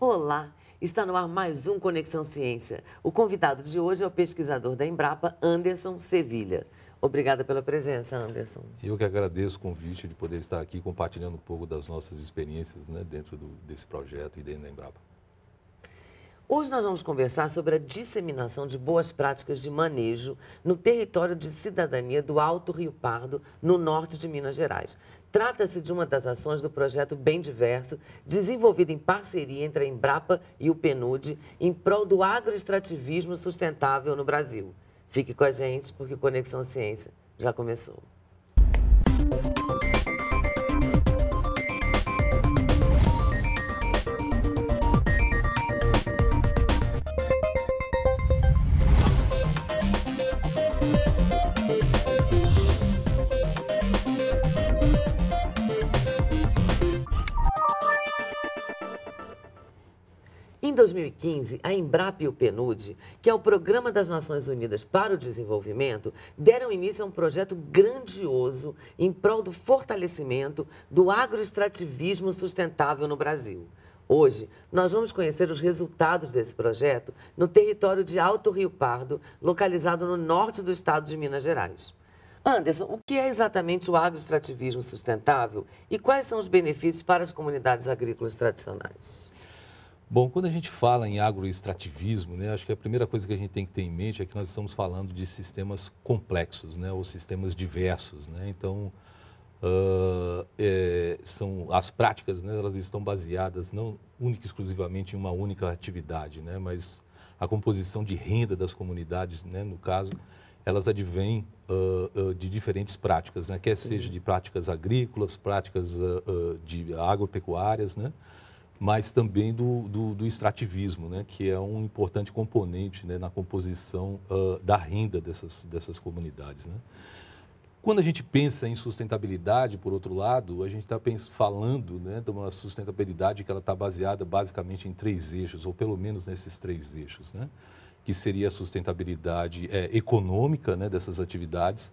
Olá! Está no ar mais um Conexão Ciência. O convidado de hoje é o pesquisador da Embrapa, Anderson Sevilha. Obrigada pela presença, Anderson. Eu que agradeço o convite de poder estar aqui compartilhando um pouco das nossas experiências né, dentro do, desse projeto e dentro da Embrapa. Hoje nós vamos conversar sobre a disseminação de boas práticas de manejo no território de cidadania do Alto Rio Pardo, no norte de Minas Gerais. Trata-se de uma das ações do projeto Bem Diverso, desenvolvido em parceria entre a Embrapa e o PNUD, em prol do agroextrativismo sustentável no Brasil. Fique com a gente, porque Conexão Ciência já começou. Em 2015, a Embrapa e o PNUD, que é o Programa das Nações Unidas para o Desenvolvimento, deram início a um projeto grandioso em prol do fortalecimento do agroextrativismo sustentável no Brasil. Hoje, nós vamos conhecer os resultados desse projeto no território de Alto Rio Pardo, localizado no norte do estado de Minas Gerais. Anderson, o que é exatamente o agroextrativismo sustentável e quais são os benefícios para as comunidades agrícolas tradicionais? Bom, quando a gente fala em agroextrativismo, né, acho que a primeira coisa que a gente tem que ter em mente é que nós estamos falando de sistemas complexos, né, ou sistemas diversos. Né? Então, uh, é, são as práticas, né, elas estão baseadas não única e exclusivamente em uma única atividade, né, mas a composição de renda das comunidades, né, no caso, elas advêm uh, uh, de diferentes práticas, né, quer seja de práticas agrícolas, práticas de agropecuárias, né, mas também do, do, do extrativismo, né, que é um importante componente né, na composição uh, da renda dessas, dessas comunidades. Né? Quando a gente pensa em sustentabilidade, por outro lado, a gente está falando né, de uma sustentabilidade que ela está baseada basicamente em três eixos, ou pelo menos nesses três eixos, né? que seria a sustentabilidade é, econômica né, dessas atividades,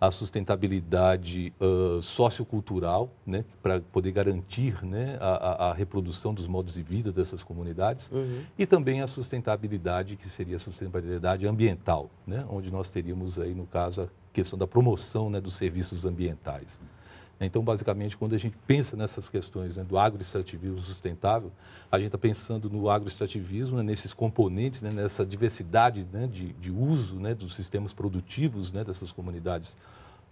a sustentabilidade uh, sociocultural, né, para poder garantir né, a, a, reprodução dos modos de vida dessas comunidades, uhum. e também a sustentabilidade, que seria a sustentabilidade ambiental, né, onde nós teríamos aí, no caso, a questão da promoção né, dos serviços ambientais. Né? Então, basicamente, quando a gente pensa nessas questões né, do agroextrativismo sustentável, a gente está pensando no agroextrativismo, né, nesses componentes, né, nessa diversidade né, de, de, uso né, dos sistemas produtivos dessas comunidades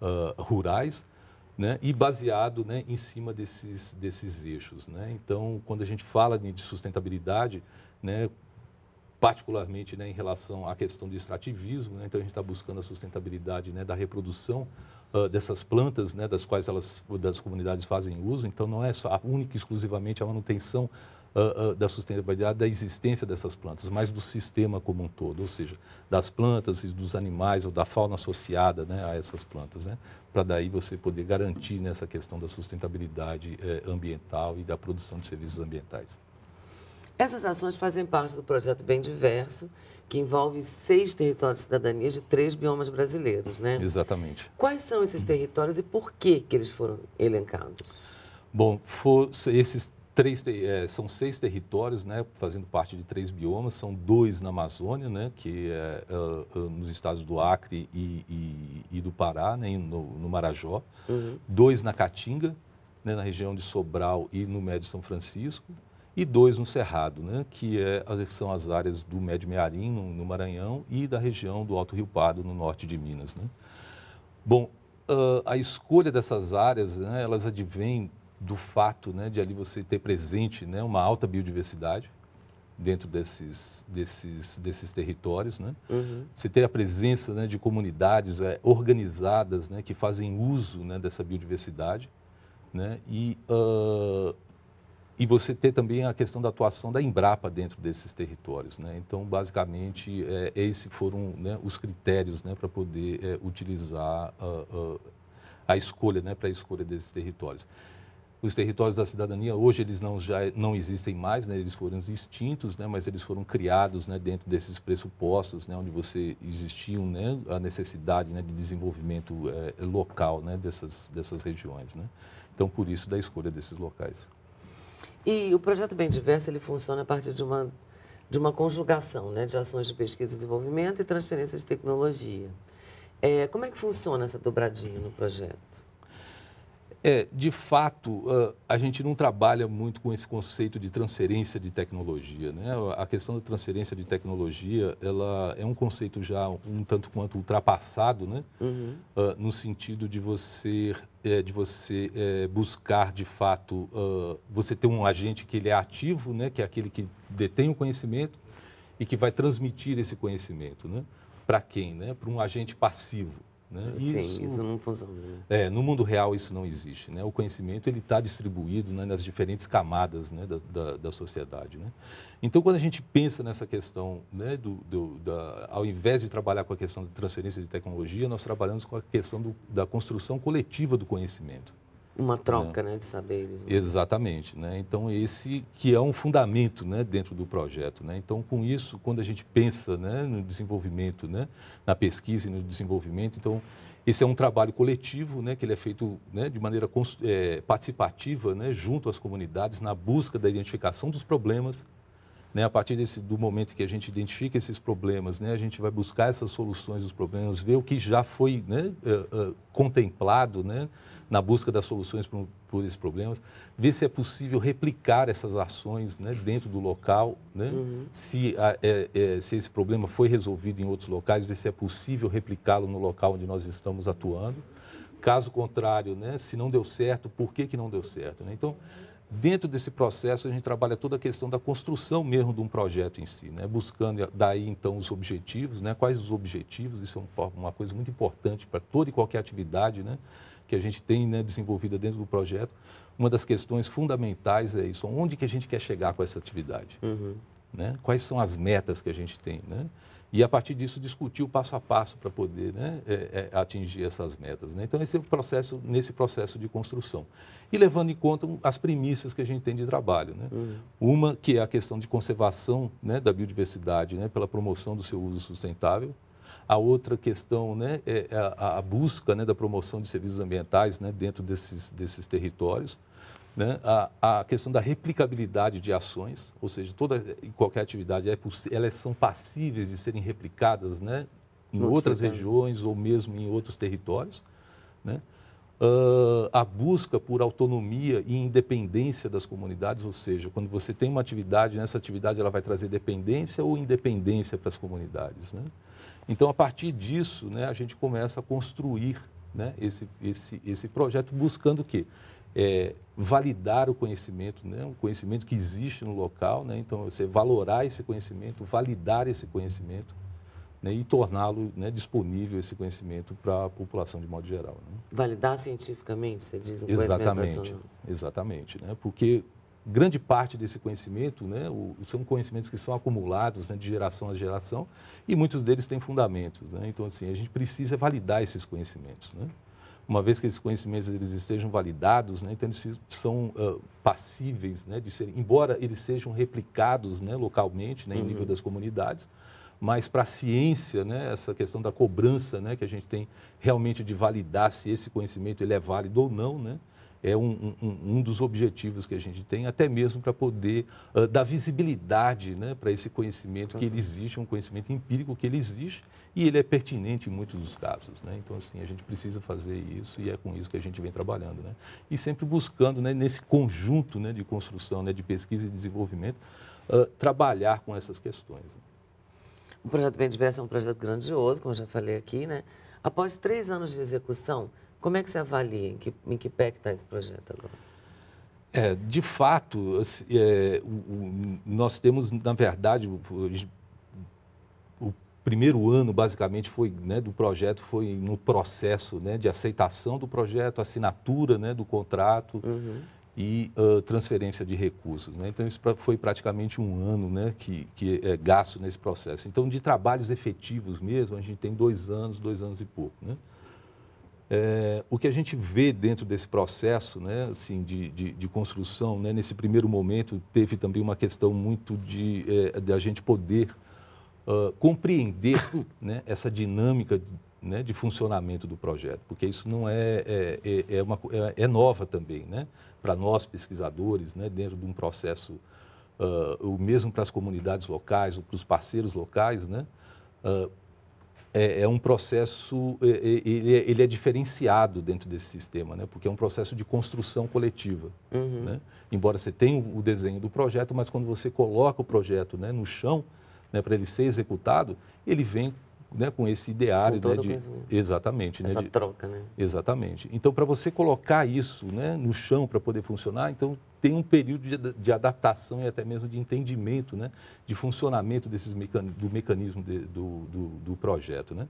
uh, rurais, e baseado em cima desses, desses eixos. Então, quando a gente fala de sustentabilidade, particularmente né, em relação à questão do extrativismo. Né? Então, a gente está buscando a sustentabilidade né, da reprodução uh, dessas plantas, né, das quais elas, das comunidades fazem uso. Então, não é só a única exclusivamente a manutenção uh, uh, da sustentabilidade da existência dessas plantas, mas do sistema como um todo, ou seja, das plantas e dos animais ou da fauna associada né, a essas plantas, né, para daí você poder garantir nessa questão da sustentabilidade eh, ambiental e da produção de serviços ambientais. Essas ações fazem parte do projeto Bem Diverso, que envolve seis territórios de cidadania de três biomas brasileiros, né? Exatamente. Quais são esses territórios e por que, que eles foram elencados? Bom, for, esses três, é, são seis territórios, né, fazendo parte de três biomas, são dois na Amazônia, né, que é, é, é nos estados do Acre e, e, e do Pará, né, no, no Marajó, uhum. dois na Caatinga, né, na região de Sobral e no Médio São Francisco, e dois no Cerrado, né, que é, são as áreas do Médio Mearim, no, no, Maranhão, e da região do Alto Rio Pardo, no norte de Minas. Né. Bom, uh, a escolha dessas áreas, né, elas advêm do fato né, de ali você ter presente né, uma alta biodiversidade dentro desses, desses, desses territórios, né? Uhum. Você ter a presença né, de comunidades é, organizadas né, que fazem uso né, dessa biodiversidade, né? E uh, e você ter também a questão da atuação da Embrapa dentro desses territórios. Né? Então, basicamente, é, esses foram né, os critérios né, para poder é, utilizar a, ah, a, ah, a escolha, né, para a escolha desses territórios. Os territórios da cidadania, hoje, eles não, já não existem mais, né, eles foram extintos, né, mas eles foram criados né, dentro desses pressupostos, né, onde você existiam né, a necessidade né, de desenvolvimento é, local né, dessas, dessas regiões. Né? Então, por isso, da escolha desses locais. E o projeto Bem Diverso ele funciona a partir de uma, de uma conjugação né, de ações de pesquisa e desenvolvimento e transferência de tecnologia. É, como é que funciona essa dobradinha no projeto? É, de fato, a gente não trabalha muito com esse conceito de transferência de tecnologia. Né? A questão da transferência de tecnologia ela é um conceito já um tanto quanto ultrapassado, né? Uhum. no sentido de você é, de você é, buscar de fato, uh, você ter um agente que ele é ativo, né, que é aquele que detém o conhecimento e que vai transmitir esse conhecimento, né? Para quem, né? Para um agente passivo. Né? Isso, Sim, isso não funciona. Né? É, no mundo real isso não existe. Né? O conhecimento ele está distribuído né, nas diferentes camadas né, da, da, da, sociedade. Né? Então, quando a gente pensa nessa questão, né, do, do, da, ao invés de trabalhar com a questão de transferência de tecnologia, nós trabalhamos com a questão do, da construção coletiva do conhecimento uma é. troca né? né? de saberes. Né? Exatamente. Né? Então, esse que é um fundamento né? dentro do projeto. Né? Então, com isso, quando a gente pensa né? no desenvolvimento, né? na pesquisa e no desenvolvimento, então, esse é um trabalho coletivo, né? que ele é feito né? de maneira é, participativa, né? junto às comunidades, na busca da identificação dos problemas. Né? A partir desse, do momento que a gente identifica esses problemas, né? a gente vai buscar essas soluções dos problemas, ver o que já foi né? Uh, uh, contemplado, né? na busca das soluções por esses problemas, ver se é possível replicar essas ações né, dentro do local, né, uhum. se, a, é, é, se esse problema foi resolvido em outros locais, ver se é possível replicá-lo no local onde nós estamos atuando. Caso contrário, né, se não deu certo, por que, que não deu certo? Né? Então, dentro desse processo, a gente trabalha toda a questão da construção mesmo de um projeto em si, né? buscando daí então os objetivos, né? quais os objetivos, isso é uma coisa muito importante para toda e qualquer atividade, né? que a gente tem né, desenvolvida dentro do projeto, uma das questões fundamentais é isso, onde que a gente quer chegar com essa atividade? Uhum. Né? Quais são as metas que a gente tem? Né? E a partir disso discutir o passo a passo para poder né, é, é, atingir essas metas. Né? Então esse é o processo nesse processo de construção e levando em conta as premissas que a gente tem de trabalho. Né? Uhum. Uma que é a questão de conservação né, da biodiversidade, né, pela promoção do seu uso sustentável. A outra questão né, é, é a, a busca né, da promoção de serviços ambientais né, dentro desses, desses territórios. Né? A, a, questão da replicabilidade de ações, ou seja, toda e qualquer atividade, é elas são passíveis de serem replicadas né, em outras regiões ou mesmo em outros territórios. Né? Uh, a busca por autonomia e independência das comunidades, ou seja, quando você tem uma atividade, nessa atividade ela vai trazer dependência ou independência para as comunidades. Né? Então, a partir disso, né, a gente começa a construir né, esse, esse, esse projeto buscando o quê? É, validar o conhecimento, né, o conhecimento que existe no local, né, então você valorar esse conhecimento, validar esse conhecimento né, e torná-lo né, disponível, esse conhecimento, para a população de modo geral. Né? Validar cientificamente, você diz, um exatamente, Exatamente, né, porque grande parte desse conhecimento, né, o, são conhecimentos que são acumulados né, de geração a geração e muitos deles têm fundamentos. Né? Então, assim, a gente precisa validar esses conhecimentos. Né? Uma vez que esses conhecimentos eles estejam validados, né, então eles são uh, passíveis né, de ser embora eles sejam replicados né, localmente, em uhum. nível das comunidades, mas para a ciência, né, essa questão da cobrança né, que a gente tem realmente de validar se esse conhecimento ele é válido ou não, né, é um, um, um, dos objetivos que a gente tem, até mesmo para poder uh, dar visibilidade né, para esse conhecimento que ele uhum. existe, um conhecimento empírico que ele existe e ele é pertinente em muitos dos casos. Né? Então, assim, a gente precisa fazer isso e é com isso que a gente vem trabalhando. Né? E sempre buscando, né, nesse conjunto né, de construção, né, de pesquisa e desenvolvimento, uh, trabalhar com essas questões. O projeto Bem Diverso é um projeto grandioso, como eu já falei aqui, né? Após três anos de execução, como é que você avalia, em que, em que pé está esse projeto agora? É, de fato, assim, é, o, o, nós temos, na verdade, o, o primeiro ano, basicamente, foi né, do projeto, foi no processo né, de aceitação do projeto, assinatura né, do contrato uhum. e uh, transferência de recursos. Né. Então, isso pra, foi praticamente um ano né, que, que é gasto nesse processo. Então, de trabalhos efetivos mesmo, a gente tem dois anos, dois anos e pouco. Né. É, o que a gente vê dentro desse processo né, assim, de, de, de construção, né, nesse primeiro momento, teve também uma questão muito de, é, de a gente poder uh, compreender né, essa dinâmica né, de funcionamento do projeto, porque isso não é, é, é, é, uma, é, é nova também né, para nós pesquisadores, né, dentro de um processo, uh, o mesmo para as comunidades locais, ou para os parceiros locais, né, uh, é, é, um processo, é, é, ele, é, ele é diferenciado dentro desse sistema, né? porque é um processo de construção coletiva. Uhum. Né? Embora você tenha o desenho do projeto, mas quando você coloca o projeto né, no chão, né, para ele ser executado, ele vem né, com esse ideário. Com né, de, exatamente. Né, Essa né, de, troca, né? Exatamente. Então, para você colocar isso né, no chão para poder funcionar, então tem um período de, de, adaptação e até mesmo de entendimento, né, de funcionamento desses mecan, do mecanismo de, do, do, do, projeto, né.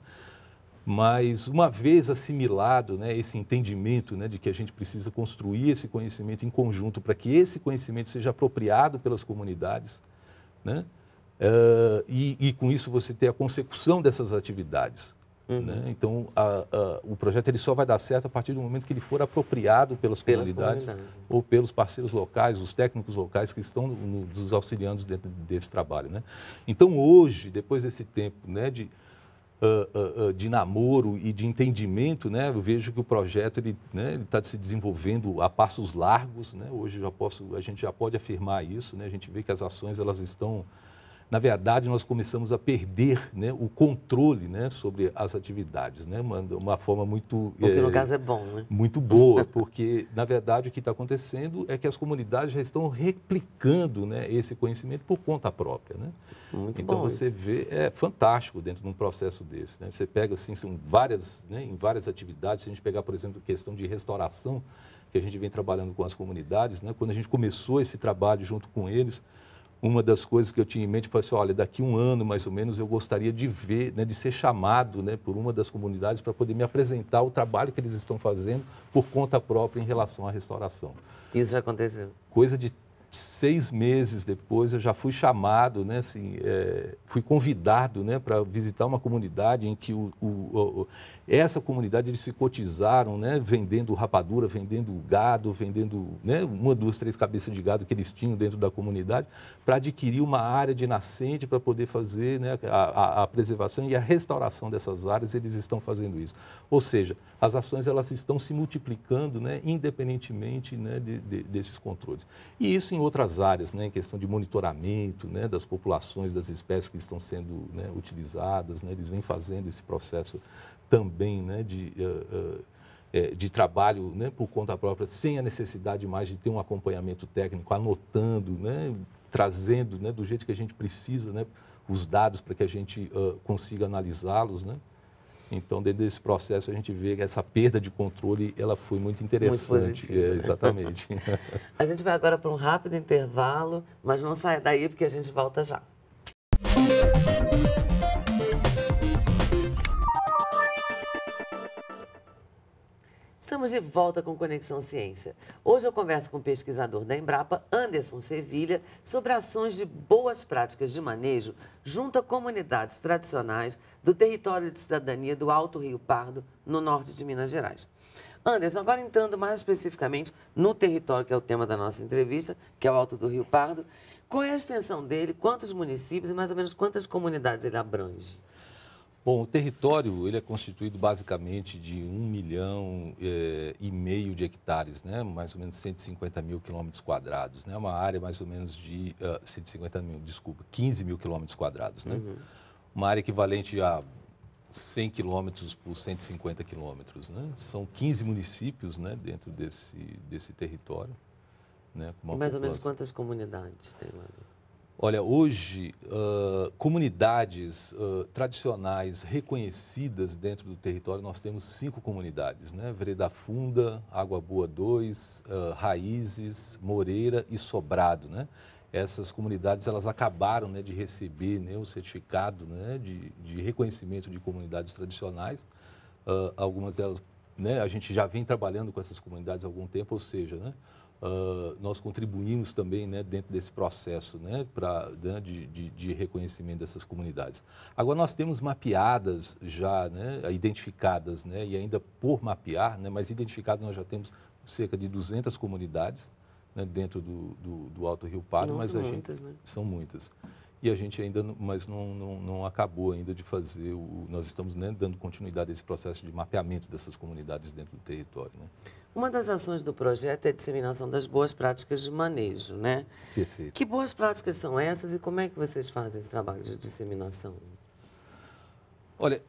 Mas uma vez assimilado, né, esse entendimento, né, de que a gente precisa construir esse conhecimento em conjunto para que esse conhecimento seja apropriado pelas comunidades, né, uh, e, e com isso você ter a consecução dessas atividades Uhum. Né? Então, a, a, o projeto ele só vai dar certo a partir do momento que ele for apropriado pelas, pelas comunidades, comunidades, ou pelos parceiros locais, os técnicos locais que estão no, nos auxiliando dentro desse trabalho. Né? Então, hoje, depois desse tempo né, de, uh, uh, de namoro e de entendimento, né, eu vejo que o projeto ele né, está se desenvolvendo a passos largos. Né? Hoje já posso, a gente já pode afirmar isso. Né? A gente vê que as ações elas estão na verdade, nós começamos a perder né, o controle né, sobre as atividades, né, uma, uma forma muito... O que é, no eh, caso é bom, né? Muito boa, porque, na verdade, o que está acontecendo é que as comunidades já estão replicando né, esse conhecimento por conta própria. Né? Muito então, bom você isso. vê, é fantástico dentro de um processo desse. Né? Você pega, assim, são várias, né, em várias atividades, se a gente pegar, por exemplo, questão de restauração, que a gente vem trabalhando com as comunidades, né, quando a gente começou esse trabalho junto com eles, uma das coisas que eu tinha em mente foi assim, olha, daqui um ano mais ou menos eu gostaria de ver, né, de ser chamado né, por uma das comunidades para poder me apresentar o trabalho que eles estão fazendo por conta própria em relação à restauração. Isso já aconteceu? Coisa de seis meses depois eu já fui chamado, né, assim, é, fui convidado né, para visitar uma comunidade em que o, o, o essa comunidade, eles se cotizaram, né, vendendo rapadura, vendendo gado, vendendo né, uma, duas, três cabeças de gado que eles tinham dentro da comunidade, para adquirir uma área de nascente para poder fazer né, a, a, preservação e a restauração dessas áreas, eles estão fazendo isso. Ou seja, as ações elas estão se multiplicando né, independentemente né, de, de, desses controles. E isso em outras áreas, né, em questão de monitoramento né, das populações, das espécies que estão sendo né, utilizadas, né, eles vêm fazendo esse processo também né, de, eh, eh, eh, de trabalho né, por conta própria, sem a necessidade mais de ter um acompanhamento técnico, anotando, né, trazendo né, do jeito que a gente precisa né, os dados para que a gente uh, consiga analisá-los. Né? Então, dentro desse processo, a gente vê que essa perda de controle ela foi muito interessante. Muito é, exatamente. a gente vai agora para um rápido intervalo, mas não saia daí porque a gente volta já. Estamos de volta com Conexão Ciência. Hoje eu converso com o pesquisador da Embrapa, Anderson Sevilha, sobre ações de boas práticas de manejo junto a comunidades tradicionais do território de cidadania do Alto Rio Pardo, no norte de Minas Gerais. Anderson, agora entrando mais especificamente no território que é o tema da nossa entrevista, que é o Alto do Rio Pardo, qual é a extensão dele, quantos municípios e mais ou menos quantas comunidades ele abrange? Bom, o território ele é constituído basicamente de um milhão é, e meio de hectares, né? mais ou menos 150 mil quilômetros quadrados. Né? Uma área mais ou menos de uh, ah, 150 mil, desculpa, 15 mil quilômetros quadrados. Né? Uhum. Uma área equivalente a 100 quilômetros por 150 quilômetros. Né? São 15 municípios né, dentro desse, desse território. Né, mais população. ou menos quantas comunidades tem lá? Olha, hoje, uh, comunidades uh, tradicionais reconhecidas dentro do território, nós temos cinco comunidades, né? Vereda Funda, Água Boa 2, uh, Raízes, Moreira e Sobrado, né? Essas comunidades, elas acabaram né, de receber né, o certificado né, de, de reconhecimento de comunidades tradicionais. algumas delas, né, a gente já vem trabalhando com essas comunidades há algum tempo, ou seja, né? Uh, nós contribuímos também né, dentro desse processo né, pra, né, de, de, de, reconhecimento dessas comunidades. Agora, nós temos mapeadas já, né, identificadas, né, e ainda por mapear, né, mas identificadas nós já temos cerca de 200 comunidades dentro do, do, do, Alto Rio Pardo. mas são muitas, gente, São muitas. E a gente ainda, mas não, não, não acabou ainda de fazer, o, nós estamos dando continuidade a esse processo de mapeamento dessas comunidades dentro do território. Uma das ações do projeto é a disseminação das boas práticas de manejo, né? Perfeito. Que boas práticas são essas e como é que vocês fazem esse trabalho de disseminação? Olha,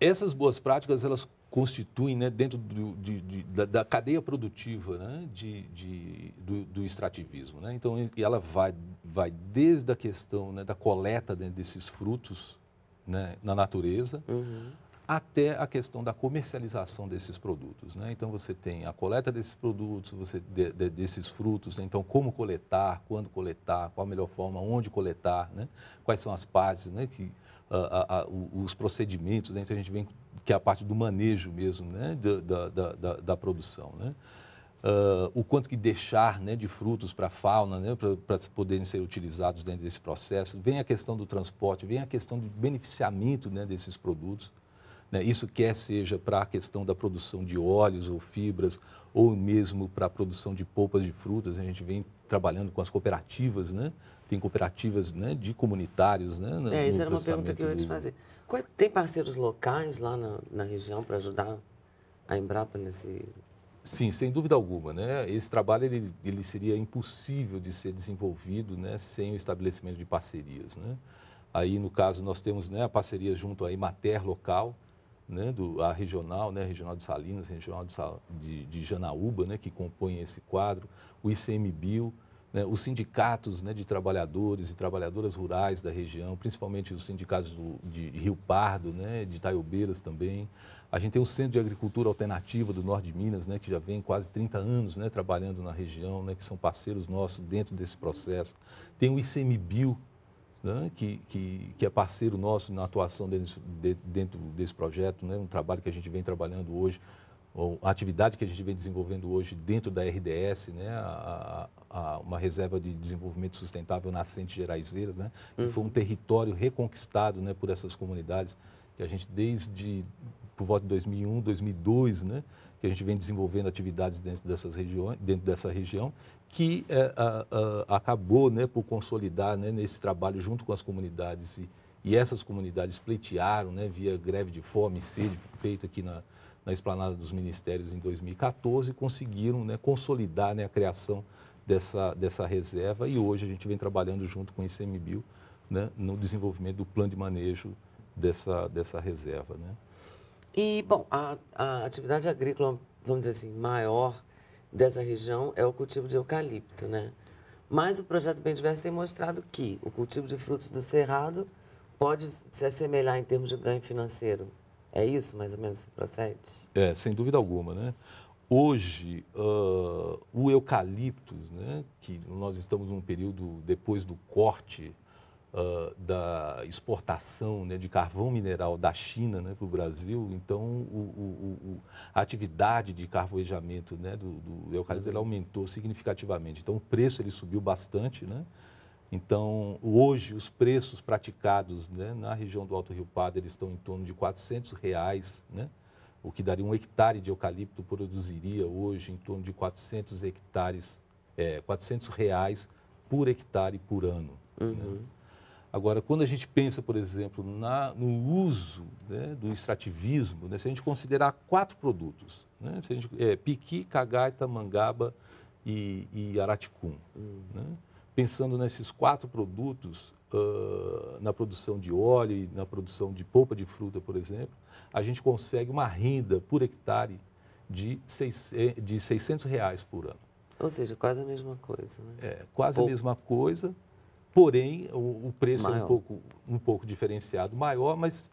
essas boas práticas, elas constituem, né, dentro do, de, de, da, da, cadeia produtiva né, de, de do, do, extrativismo. Né? Então, ela vai, vai desde a questão né, da coleta né, desses frutos né, na natureza, uhum até a questão da comercialização desses produtos. Né? Então, você tem a coleta desses produtos, você de, de, desses frutos, né? então, como coletar, quando coletar, qual a melhor forma, onde coletar, né? quais são as partes, né? que, a, a, os procedimentos. Né? Então, a gente vem que é a parte do manejo mesmo né? da, da, da, da, produção. Uh, o quanto que deixar né, de frutos para a fauna, né, para poderem ser utilizados dentro desse processo, vem a questão do transporte, vem a questão do beneficiamento né, desses produtos. Né? Isso quer seja para a questão da produção de óleos ou fibras, ou mesmo para a produção de polpas de frutas, a gente vem trabalhando com as cooperativas, né? Tem cooperativas né, de comunitários, né? No, é, isso era uma pergunta que eu ia te fazer. Tem parceiros locais lá na, na região para ajudar a Embrapa nesse Sim, sem dúvida alguma. Né? Esse trabalho ele, ele seria impossível de ser desenvolvido né, sem o estabelecimento de parcerias. Né? Aí, no caso, nós temos né, a parceria junto à Imater local, né, do, a regional, né, regional de Salinas, regional de, de, de Janaúba, né, que compõem esse quadro, o ICMBio, né, os sindicatos né, de trabalhadores e trabalhadoras rurais da região, principalmente os sindicatos do, de Rio Pardo, né, de Taiobeiras também. A gente tem o Centro de Agricultura Alternativa do Norte de Minas, né, que já vem quase 30 anos né, trabalhando na região, né, que são parceiros nossos dentro desse processo. Tem o ICMBio, né, que, que, que, é parceiro nosso na atuação dentro, de, dentro desse projeto, né, um trabalho que a gente vem trabalhando hoje, a atividade que a gente vem desenvolvendo hoje dentro da RDS, né, a, a, uma reserva de desenvolvimento sustentável nascente geraizeiras, né, que uhum. foi um território reconquistado né, por essas comunidades que a gente desde por volta de 2001, 2002, né, que a gente vem desenvolvendo atividades dentro, dessas regiões, dentro dessa região, que é, a, a, acabou né, por consolidar né, nesse trabalho junto com as comunidades. E, e essas comunidades pleitearam né, via greve de fome e sede, feito aqui na, na esplanada dos ministérios em 2014, conseguiram né, consolidar né, a criação dessa, dessa reserva e hoje a gente vem trabalhando junto com o ICMBio né, no desenvolvimento do plano de manejo dessa, dessa reserva. Né. E, bom, a, a atividade agrícola, vamos dizer assim, maior dessa região é o cultivo de eucalipto, né? Mas o projeto Bem Diverso tem mostrado que o cultivo de frutos do cerrado pode se assemelhar em termos de ganho financeiro. É isso, mais ou menos, que procede? É, sem dúvida alguma, né? Hoje, uh, o eucalipto, né, que nós estamos num período depois do corte uh, da exportação né, de carvão mineral da China né, para o Brasil, então o, o, o, a atividade de carvoejamento né, do, do eucalipto aumentou significativamente. Então o preço ele subiu bastante. Né? Então hoje os preços praticados né, na região do Alto Rio Pardo eles estão em torno de R$ reais, né? o que daria um hectare de eucalipto produziria hoje em torno de 400 hectares, é, 400 reais por hectare por ano. Né. Uhum. Né? Agora, quando a gente pensa, por exemplo, na, no uso né, do extrativismo, né, se a gente considerar quatro produtos, né, se a gente, é, piqui, cagaita, mangaba e, e araticum, hum. né, pensando nesses quatro produtos, uh, na produção de óleo e na produção de polpa de fruta, por exemplo, a gente consegue uma renda por hectare de, seis, é, de 600 reais por ano. Ou seja, quase a mesma coisa. Né? É, quase Pou... a mesma coisa porém o, o preço maior. é um pouco, um pouco diferenciado, maior, mas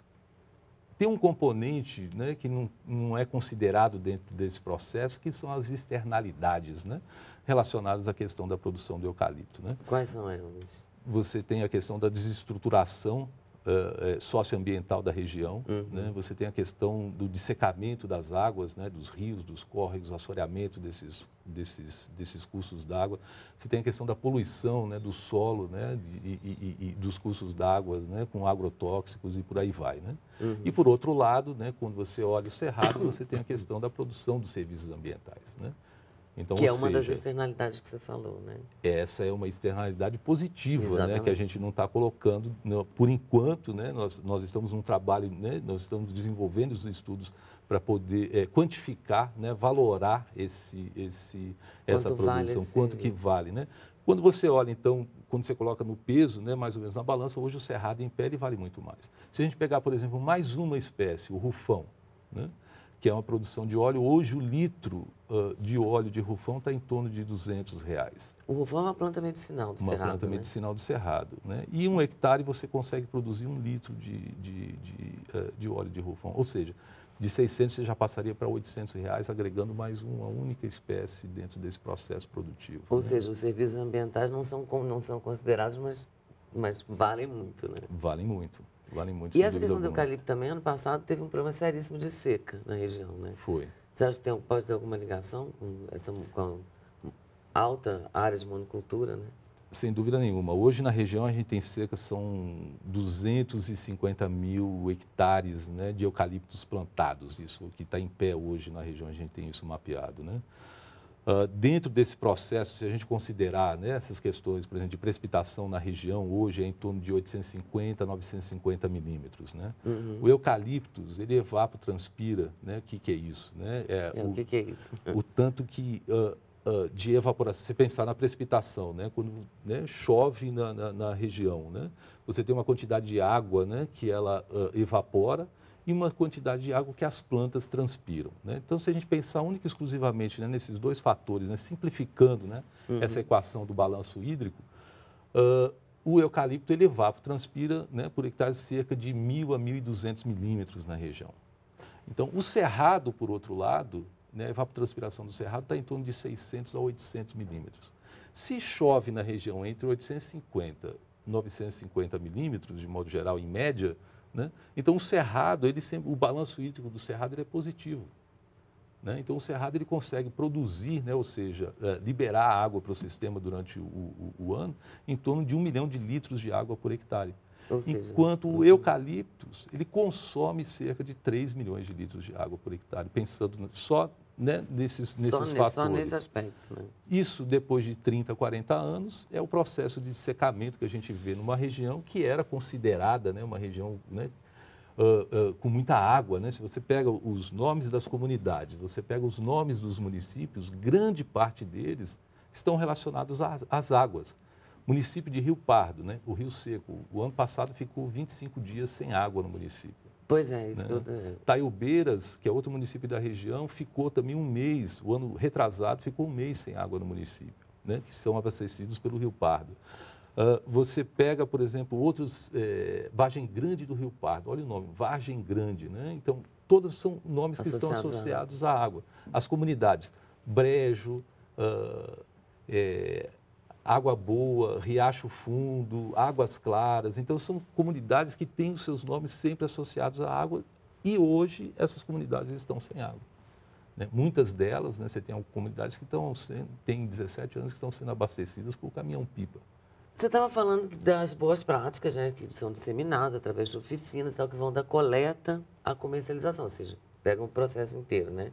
tem um componente né, que não, não é considerado dentro desse processo, que são as externalidades né, relacionadas à questão da produção do eucalipto. Né? Quais são elas? Você tem a questão da desestruturação uh, socioambiental da região. Uhum. Né? Você tem a questão do dissecamento das águas, né? dos rios, dos córregos, assoreamento desses, desses, desses cursos d'água. Você tem a questão da poluição né? do solo né? e, e, e dos cursos d'água né? com agrotóxicos e por aí vai. Né? Uhum. E, por outro lado, né? quando você olha o cerrado, você tem a questão da produção dos serviços ambientais. Né? Então, que é uma seja, das externalidades que você falou, né? Essa é uma externalidade positiva, Exatamente. né? Que a gente não está colocando, não, né, por enquanto, né? Nós, nós estamos num trabalho, né? Nós estamos desenvolvendo os estudos para poder é, quantificar, né? Valorar esse, esse, quanto essa produção, vale quanto que vale, né? Quando você olha, então, quando você coloca no peso, né, mais ou menos na balança, hoje o cerrado em pé vale muito mais. Se a gente pegar, por exemplo, mais uma espécie, o rufão, né? que é uma produção de óleo. Hoje o litro uh, de óleo de rufão está em torno de 200 reais. O rufão é uma planta medicinal do uma cerrado, Uma planta né? medicinal do cerrado. Né? E um hectare você consegue produzir um litro de, de, de, uh, de óleo de rufão. Ou seja, de 600 você já passaria para 800 reais, agregando mais uma única espécie dentro desse processo produtivo. Ou né? seja, os serviços ambientais não são, não são considerados, mas, mas valem muito, né? Valem muito muito. E essa questão alguma. do eucalipto também, ano passado, teve um problema seríssimo de seca na região, né? Foi. Você acha que tem, pode ter alguma ligação com essa com alta área de monocultura, né? Sem dúvida nenhuma. Hoje na região a gente tem cerca, são 250 mil hectares né, de eucaliptos plantados. Isso que está em pé hoje na região, a gente tem isso mapeado. Né? Uh, dentro desse processo, se a gente considerar né, essas questões, por exemplo, de precipitação na região, hoje é em torno de 850 a 950 milímetros. Né? Uhum. O eucaliptus, ele evapotranspira, né? o que, que é isso? Né? É, é o, que, que, é isso? O tanto que uh, uh, de evaporação, se pensar na precipitação, né? quando né, chove na, na, na região, né? você tem uma quantidade de água né, que ela evapora, e uma quantidade de água que as plantas transpiram. Né? Então, se a gente pensar única e exclusivamente né, nesses dois fatores, né, simplificando né, uhum. essa equação do balanço hídrico, uh, o eucalipto ele evapotranspira né, por hectare cerca de 1.000 a 1.200 milímetros na região. Então, o cerrado, por outro lado, né, a evapotranspiração do cerrado está em torno de 600 a 800 milímetros. Se chove na região entre 850 e 950 milímetros, de modo geral, em média, né? Então o cerrado, ele sempre, o balanço hídrico do cerrado ele é positivo. Né? Então o cerrado ele consegue produzir, né? ou seja, é, liberar água para o sistema durante o, o, o, ano em torno de um milhão de litros de água por hectare. Enquanto o eucaliptus, ele consome cerca de 3 milhões de litros de água por hectare, pensando só né, nesses, nesses fatores. Só nesse aspecto. Né? Isso, depois de 30, 40 anos, é o processo de secamento que a gente vê numa região que era considerada né, uma região né, uh, uh, com muita água. Né? Se você pega os nomes das comunidades, você pega os nomes dos municípios, grande parte deles estão relacionados às, às águas. Município de Rio Pardo, né, o Rio Seco, o ano passado ficou 25 dias sem água no município. Pois é, isso né? eu... Taiobeiras, que é outro município da região, ficou também um mês, o ano retrasado, ficou um mês sem água no município, né? que são abastecidos pelo Rio Pardo. Uh, você pega, por exemplo, outros, eh, Vargem Grande do Rio Pardo, olha o nome, Vargem Grande, né? Então, todos são nomes associados que estão associados à água. As comunidades, Brejo, uh, é, Água Boa, Riacho Fundo, Águas Claras. Então, são comunidades que têm os seus nomes sempre associados à água e hoje essas comunidades estão sem água. Né? Muitas delas, né, você tem comunidades que estão sendo, têm 17 anos que estão sendo abastecidas por caminhão-pipa. Você estava falando das boas práticas né, que são disseminadas através de oficinas tal, que vão da coleta à comercialização, ou seja, pegam o processo inteiro, né?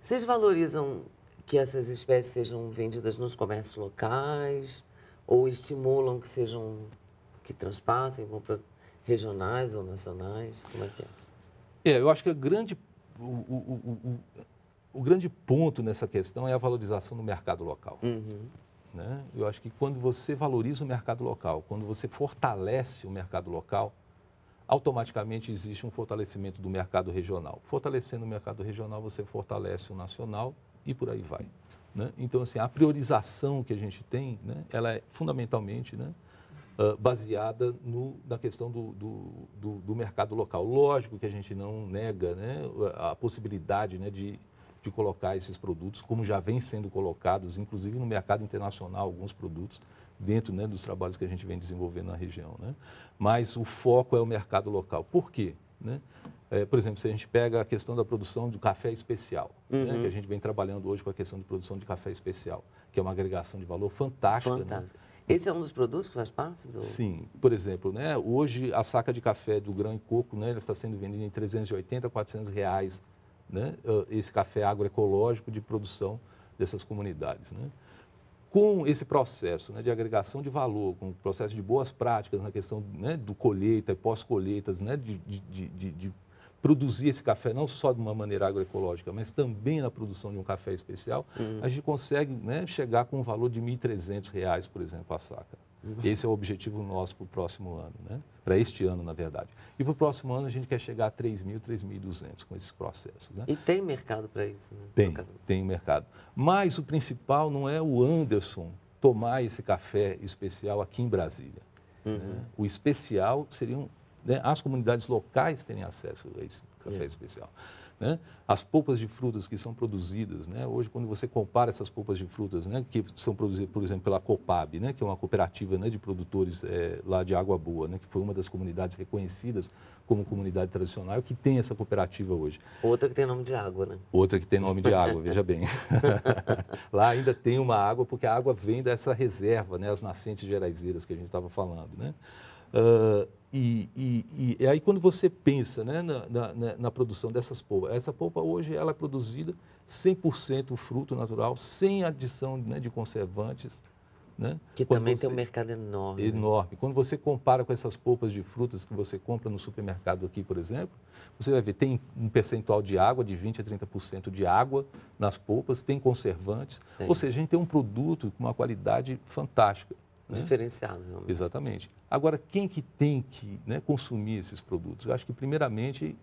Vocês valorizam que essas espécies sejam vendidas nos comércios locais ou estimulam que sejam que transpassem vão para regionais ou nacionais? Como é que é? É, eu acho que a grande o, o, o, o grande ponto nessa questão é a valorização do mercado local. Uhum. Né? Eu acho que quando você valoriza o mercado local, quando você fortalece o mercado local, automaticamente existe um fortalecimento do mercado regional. Fortalecendo o mercado regional, você fortalece o nacional e por aí vai. Né? Então, assim, a priorização que a gente tem, né, ela é fundamentalmente né, uh, baseada no, na questão do, do, do, do, mercado local. Lógico que a gente não nega né, a possibilidade né, de, de colocar esses produtos, como já vem sendo colocados, inclusive no mercado internacional, alguns produtos, dentro né, dos trabalhos que a gente vem desenvolvendo na região. Né? Mas o foco é o mercado local. Por quê? Né? É, por exemplo, se a gente pega a questão da produção do café especial, né, uhum. né, que a gente vem trabalhando hoje com a questão de produção de café especial, que é uma agregação de valor fantástica. Né? Fantástico. Né? Esse é um dos produtos que faz parte do... Sim, por exemplo, né, hoje a saca de café do grão e coco né, está sendo vendida em 380 400 reais, né, esse café agroecológico de produção dessas comunidades. Né? com esse processo né, de agregação de valor, com o processo de boas práticas na questão né, do colheita e pós-colheitas, né, de, de, de, de, produzir esse café não só de uma maneira agroecológica, mas também na produção de um café especial, uhum. a gente consegue né, chegar com um valor de R$ 1.300, por exemplo, a saca. Uhum. Esse é o objetivo nosso para o próximo ano, né? para este ano, na verdade. E para o próximo ano a gente quer chegar a 3.000, 3.200 com esses processos. Né? E tem mercado para isso? Né? Tem, mercado. tem mercado. Mas o principal não é o Anderson tomar esse café especial aqui em Brasília. Né? Uhum. Né? O especial seria um né, as comunidades locais terem acesso a esse café é. especial. Né? As polpas de frutas que são produzidas, né? hoje quando você compara essas polpas de frutas, né? que são produzidas, por exemplo, pela Copab, né? que é uma cooperativa né? de produtores é, lá de Água Boa, né? que foi uma das comunidades reconhecidas como comunidade tradicional, que tem essa cooperativa hoje. Outra que tem nome de água, né? Outra que tem nome de água, veja bem. lá ainda tem uma água, porque a água vem dessa reserva, as nascentes geraizeiras que a gente estava falando. Uh, e, e, e é aí quando você pensa né, na, na, na, produção dessas polpas, essa polpa hoje ela é produzida 100% fruto natural, sem adição né, de conservantes. Né? Que quando também você... tem um mercado enorme. Né. Enorme. Quando você compara com essas polpas de frutas que você compra no supermercado aqui, por exemplo, você vai ver, tem um percentual de água, de 20% a 30% de água nas polpas, tem conservantes. Tem. Ou seja, a gente tem um produto com uma qualidade fantástica. Né? Diferenciado, realmente. Exatamente. Agora, quem que tem que né, consumir esses produtos? Eu acho que, primeiramente,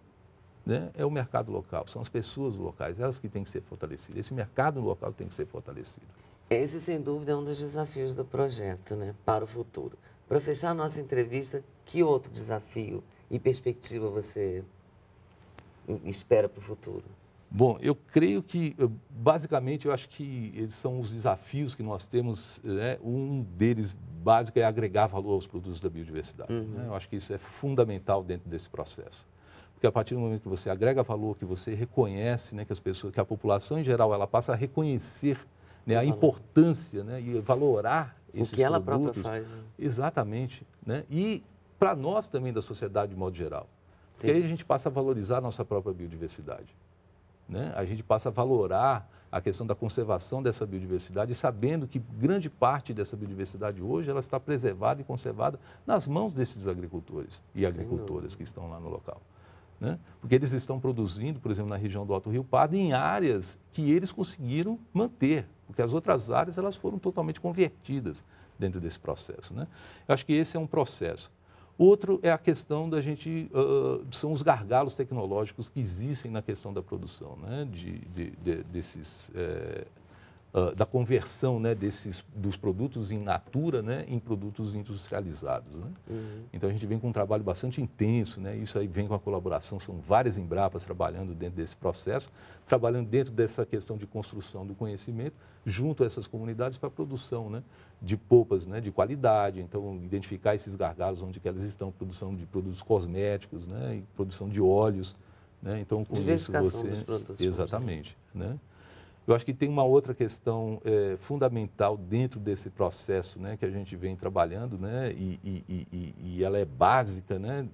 né, é o mercado local, são as pessoas locais, elas que têm que ser fortalecidas. Esse mercado local tem que ser fortalecido. Esse, sem dúvida, é um dos desafios do projeto né, para o futuro. Para fechar a nossa entrevista, que outro desafio e perspectiva você espera para o futuro? Bom, eu creio que, eh, basicamente, eu acho que eles são os desafios que nós temos. Né? Um deles básico é agregar valor aos produtos da biodiversidade. Uhum. Né? Eu acho que isso é fundamental dentro desse processo. Porque a partir do momento que você agrega valor, que você reconhece né, que as pessoas, que a população em geral, ela passa a reconhecer né, a importância né, e valorar esses produtos. O que ela produtos. própria faz. Né? Exatamente. Né? E para nós também da sociedade de modo geral. Sim. Porque aí a gente passa a valorizar a nossa própria biodiversidade. Né? A gente passa a valorar a questão da conservação dessa biodiversidade, sabendo que grande parte dessa biodiversidade hoje ela está preservada e conservada nas mãos desses agricultores e agricultoras que estão lá no local. Né? Porque eles estão produzindo, por exemplo, na região do Alto Rio Pardo, em áreas que eles conseguiram manter, porque as outras áreas elas foram totalmente convertidas dentro desse processo. Né? Eu acho que esse é um processo. Outro é a questão da gente, uh, são os gargalos tecnológicos que existem na questão da produção, né? de, de, de desses eh, ah, da conversão né, desses, dos produtos em natura né, em produtos industrializados. Né? Uhum. Então a gente vem com um trabalho bastante intenso, né? isso aí vem com a colaboração, são várias embrapas trabalhando dentro desse processo, trabalhando dentro dessa questão de construção do conhecimento, junto a essas comunidades para a produção né, de polpas né, de qualidade, então identificar esses gargalos onde que elas estão, produção de produtos cosméticos, né, produção de óleos, né? Então, com isso você. Dos produtos, exatamente. Né? Eu acho que tem uma outra questão é, fundamental dentro desse processo né, que a gente vem trabalhando, né, e, e, e, e ela é básica, né,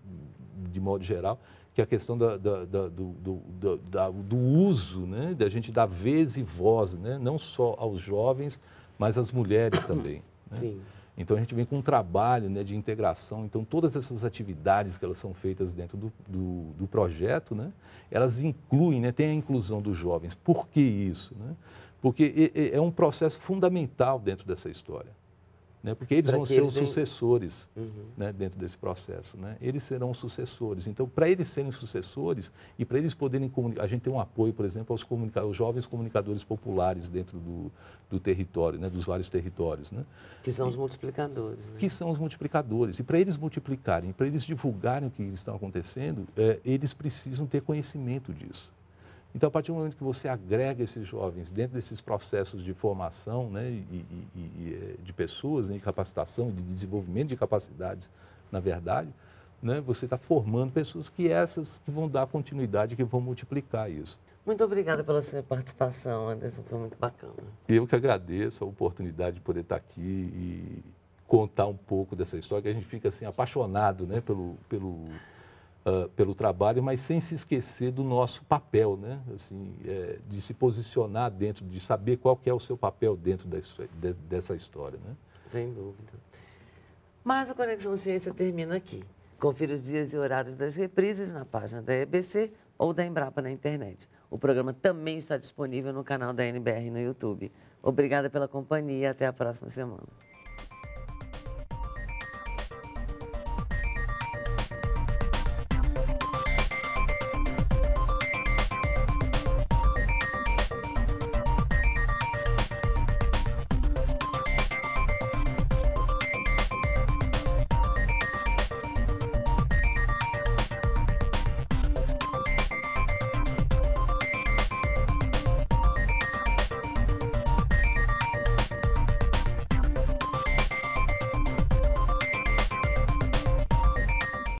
de modo geral, que é a questão da, da, da, do, do, da, do, uso, né, da gente dar vez e voz, né, não só aos jovens, mas às mulheres também. Né? Sim. Então a gente vem com um trabalho né, de integração. Então todas essas atividades que elas são feitas dentro do, do, do projeto, né, elas incluem, né, tem a inclusão dos jovens. Por que isso? Né? Porque é, é um processo fundamental dentro dessa história né? porque eles pra vão ser os sucessores uhum. né? dentro desse processo. Né? Eles serão os sucessores. Então, para eles serem sucessores e para eles poderem comunicar, a gente tem um apoio, por exemplo, aos, comunica... aos jovens comunicadores populares dentro do, do território, né? dos vários territórios. Né? Que são os multiplicadores. Né? Que são os multiplicadores. E para eles multiplicarem, para eles divulgarem o que está acontecendo, é, eles precisam ter conhecimento disso. Então, a partir do momento que você agrega esses jovens dentro desses processos de formação né, e, e, e eh, de pessoas, né, de capacitação, de desenvolvimento de capacidades, na verdade, né, você está formando pessoas que essas que vão dar continuidade, que vão multiplicar isso. Muito obrigada pela sua participação, Anderson, foi muito bacana. Eu que agradeço a oportunidade de poder estar tá aqui e contar um pouco dessa história, que a gente fica assim apaixonado né, pelo, pelo, ah, pelo trabalho, mas sem se esquecer do nosso papel, né? assim, é, de se posicionar dentro, de saber qual que é o seu papel dentro de, dessa história. Né? Sem dúvida. Mas a Conexão Ciência termina aqui. Confira os dias e horários das reprises na página da EBC ou da Embrapa na internet. O programa também está disponível no canal da NBR no YouTube. Obrigada pela companhia até a próxima semana.